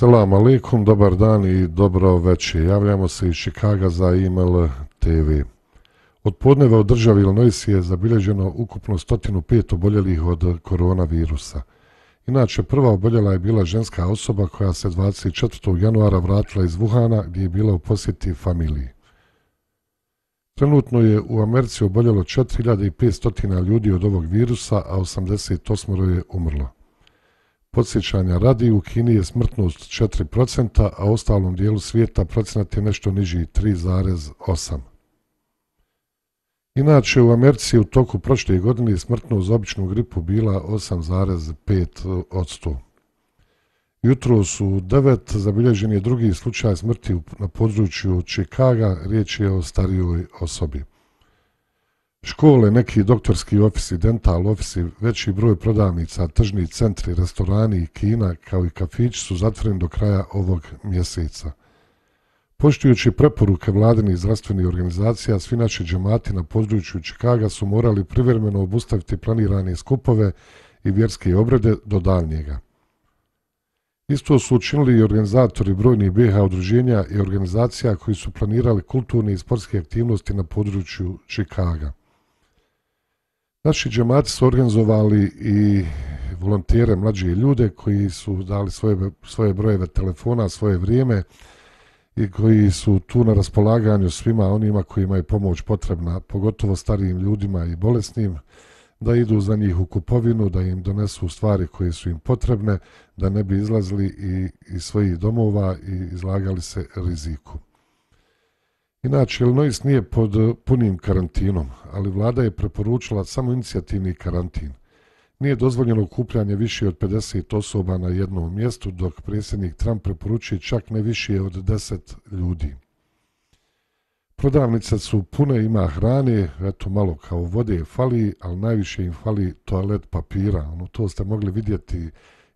Salam alaikum, dobar dan i dobro veče. Javljamo se iz Chicago za email TV. Od podneva u državi Illinois je zabilježeno ukupno 105 oboljelih od koronavirusa. Inače, prva oboljela je bila ženska osoba koja se 24. januara vratila iz Wuhana gdje je bila u posjeti familiji. Trenutno je u Americi oboljelo 4500 ljudi od ovog virusa, a 88 je umrlo. Podsjećanja radi u Kini je smrtnost 4%, a u ostalom dijelu svijeta procenat je nešto niži 3,8%. Inače, u Americi u toku prošle godine je smrtnost za običnu gripu bila 8,5 od 100. Jutro su u 9 zabilježen je drugi slučaj smrti na području Čikaga, riječ je o starijoj osobi škole, neki doktorski ofisi, dental ofisi, veći broj prodavnica, tržni centri, restorani i kina kao i kafić su zatvoreni do kraja ovog mjeseca. Poštujući preporuke vladenih zdravstvenih organizacija, svi naši džemati na području Čikaga su morali privremeno obustaviti planirane skupove i vjerske obrede do daljnjega. Isto su učinili i organizatori brojnih BH udruženja i organizacija koji su planirali kulturne i sportske aktivnosti na području Čikaga. Naši džemati su organizovali i volontire, mlađe ljude koji su dali svoje, svoje brojeve telefona, svoje vrijeme i koji su tu na raspolaganju svima onima koji imaju pomoć potrebna, pogotovo starijim ljudima i bolesnim, da idu za njih u kupovinu, da im donesu stvari koje su im potrebne, da ne bi izlazili i iz svojih domova i izlagali se riziku. Inače, Illinois nije pod eh, punim karantinom, ali vlada je preporučila samo inicijativni karantin. Nije dozvoljeno okupljanje više od 50 osoba na jednom mjestu, dok predsjednik Trump preporučuje čak ne više od 10 ljudi. Prodavnice su pune, ima hrane, eto malo kao vode je fali, ali najviše im fali toalet papira. Ono, to ste mogli vidjeti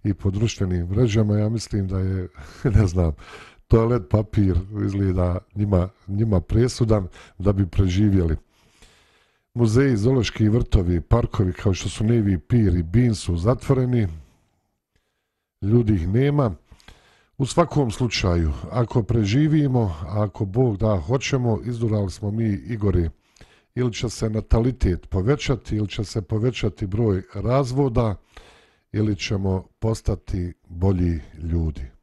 i po društvenim mrežama. Ja mislim da je, ne znam, toalet papir izgleda njima, njima presudan da bi preživjeli. Muzeji, zološki vrtovi, parkovi kao što su Navy Pier i Bean su zatvoreni. Ljudi ih nema. U svakom slučaju, ako preživimo, ako Bog da hoćemo, izdurali smo mi Igori ili će se natalitet povećati, ili će se povećati broj razvoda, ili ćemo postati bolji ljudi.